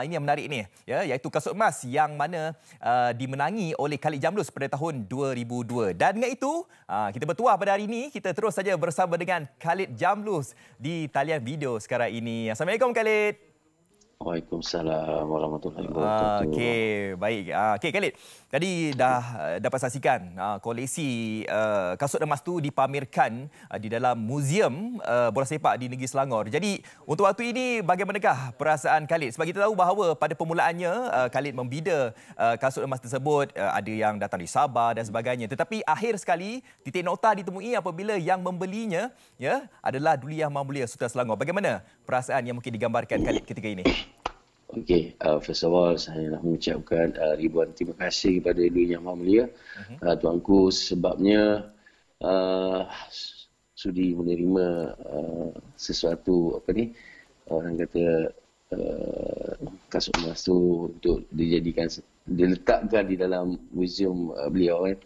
Ha, ini yang menarik ni, ya, iaitu kasut emas yang mana uh, dimenangi oleh Khalid Jamlus pada tahun 2002. Dan dengan itu, uh, kita bertuah pada hari ini. Kita terus saja bersama dengan Khalid Jamlus di talian video sekarang ini. Assalamualaikum Khalid. Waalaikumsalam warahmatullahi ah, wabarakatuh. Okey, baik. Ah, okey, Khalid. Tadi dah eh, dapat saksikan ah, koleksi eh, kasut emas tu dipamerkan di dalam muzium eh, bola sepak di negeri Selangor. Jadi, untuk waktu ini bagaimanakah perasaan Khalid? Sebab kita tahu bahawa pada permulaannya Khalid membida kasut emas tersebut. Ada yang datang di Sabah dan sebagainya. Tetapi akhir sekali, titik nota ditemui apabila yang membelinya ya, adalah Duliah Mahmulia Sultan Selangor. Bagaimana perasaan yang mungkin digambarkan Khalid ketika ini? Okey, uh, first of all saya nak mengucapkan uh, ribuan terima kasih kepada Dewi Yang Maha Mulia uh-huh. uh, Tuanku sebabnya uh, sudi menerima uh, sesuatu apa ni orang kata uh, kasut emas tu untuk dijadikan diletakkan di dalam museum uh, beliau kan.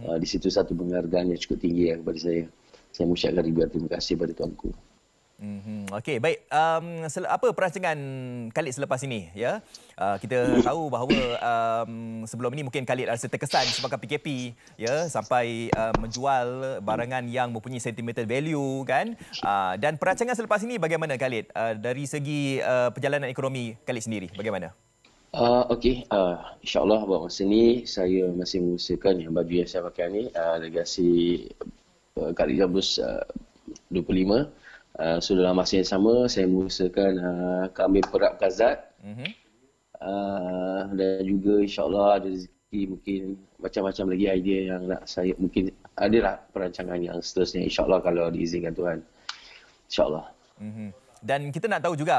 Uh-huh. Uh, di situ satu penghargaan yang cukup tinggi ya, kepada saya. Saya mengucapkan ribuan terima kasih kepada tuanku mm Okey, baik. Um, apa perancangan Khalid selepas ini? Ya, uh, kita tahu bahawa um, sebelum ini mungkin Khalid rasa terkesan sebagai PKP, ya, sampai uh, menjual barangan yang mempunyai sentimental value, kan? Uh, dan perancangan selepas ini bagaimana Khalid? Uh, dari segi uh, perjalanan ekonomi Khalid sendiri, bagaimana? Uh, Okey, uh, insyaAllah buat masa ini saya masih mengusahakan yang baju yang saya pakai ni, uh, legasi uh, Khalid Jambus uh, 25. Ah, so dalam masa yang sama saya mengusahakan uh, ah, kami perapkan zat mm-hmm. uh, ah, dan juga insyaAllah ada rezeki mungkin macam-macam lagi idea yang nak saya mungkin adalah perancangan yang seterusnya insyaAllah kalau diizinkan Tuhan insyaAllah mm-hmm dan kita nak tahu juga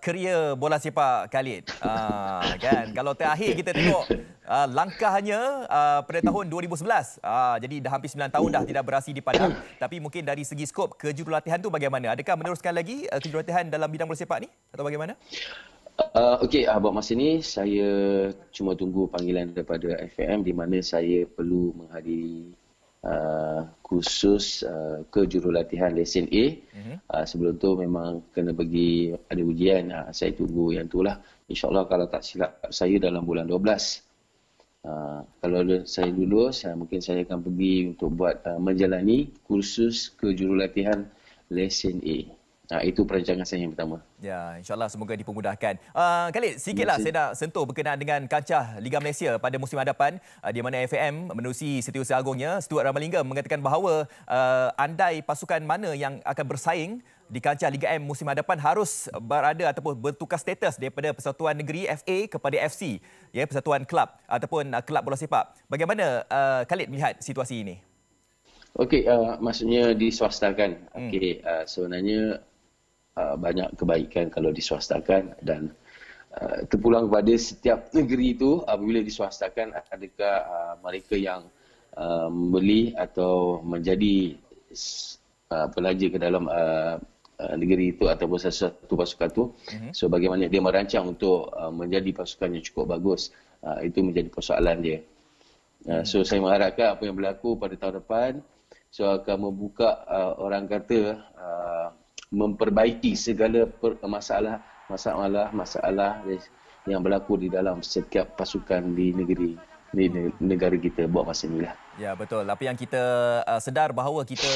kerja uh, bola sepak Khalid. Uh, kan? Kalau terakhir kita tengok uh, langkahnya uh, pada tahun 2011. Uh, ah, jadi dah hampir 9 tahun dah tidak berhasil di Padang. Tapi mungkin dari segi skop kejurulatihan tu bagaimana? Adakah meneruskan lagi uh, kejurulatihan dalam bidang bola sepak ni? Atau bagaimana? Uh, Okey, uh, buat masa ni saya cuma tunggu panggilan daripada FAM di mana saya perlu menghadiri uh, Kursus uh, ke lesen A. Mm-hmm. Uh, sebelum tu memang kena bagi ada ujian. Uh, saya tunggu yang tu lah. InsyaAllah kalau tak silap saya dalam bulan 12. Uh, kalau saya lulus, uh, mungkin saya akan pergi untuk buat uh, menjalani kursus kejurulatihan lesen A. Uh, itu perancangan saya yang pertama. Ya, insyaAllah semoga dipermudahkan. Uh, Khalid, sikitlah saya nak sentuh berkenaan dengan kancah Liga Malaysia pada musim hadapan uh, di mana FAM menerusi setiausaha agungnya, Stuart Ramalinga mengatakan bahawa uh, andai pasukan mana yang akan bersaing di kancah Liga M musim hadapan harus berada ataupun bertukar status daripada Persatuan Negeri FA kepada FC, ya, Persatuan Klub ataupun uh, Klub Bola Sepak. Bagaimana uh, Khalid melihat situasi ini? Okey, uh, maksudnya diswastakan. Hmm. Okey, uh, sebenarnya Uh, banyak kebaikan kalau diswastakan dan uh, terpulang kepada setiap negeri itu apabila diswastakan adakah uh, mereka yang uh, membeli atau menjadi uh, pelajar ke dalam uh, negeri itu ataupun sesuatu pasukan itu mm so bagaimana dia merancang untuk menjadi pasukan yang cukup bagus itu menjadi persoalan dia uh, so mhm. saya mengharapkan apa yang berlaku pada tahun depan so akan membuka uh, orang kata uh, memperbaiki segala per- masalah masalah masalah yang berlaku di dalam setiap pasukan di negeri di negara kita buat masa inilah. Ya betul. Tapi yang kita uh, sedar bahawa kita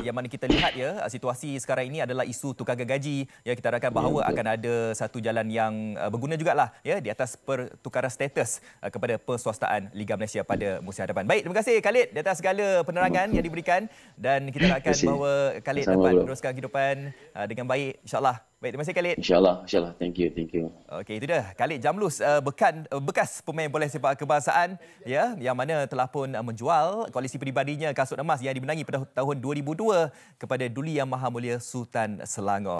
yang mana kita lihat ya uh, situasi sekarang ini adalah isu tukar gaji. Ya kita harapkan bahawa ya, akan ada satu jalan yang uh, berguna lah ya di atas pertukaran status uh, kepada perswastaan Liga Malaysia pada musim hadapan. Baik, terima kasih Khalid di atas segala penerangan yang diberikan dan kita harapkan bahawa Khalid dapat teruskan kehidupan uh, dengan baik Insyaallah. Baik, terima kasih Khalid. InsyaAllah, insyaAllah. Thank you, thank you. Okey, itu dia. Khalid Jamlus, uh, eh, bekan, eh, bekas pemain bola sepak kebangsaan ya, yang mana telah pun eh, menjual koalisi peribadinya kasut emas yang dibenangi pada tahun 2002 kepada Duli Yang Maha Mulia Sultan Selangor.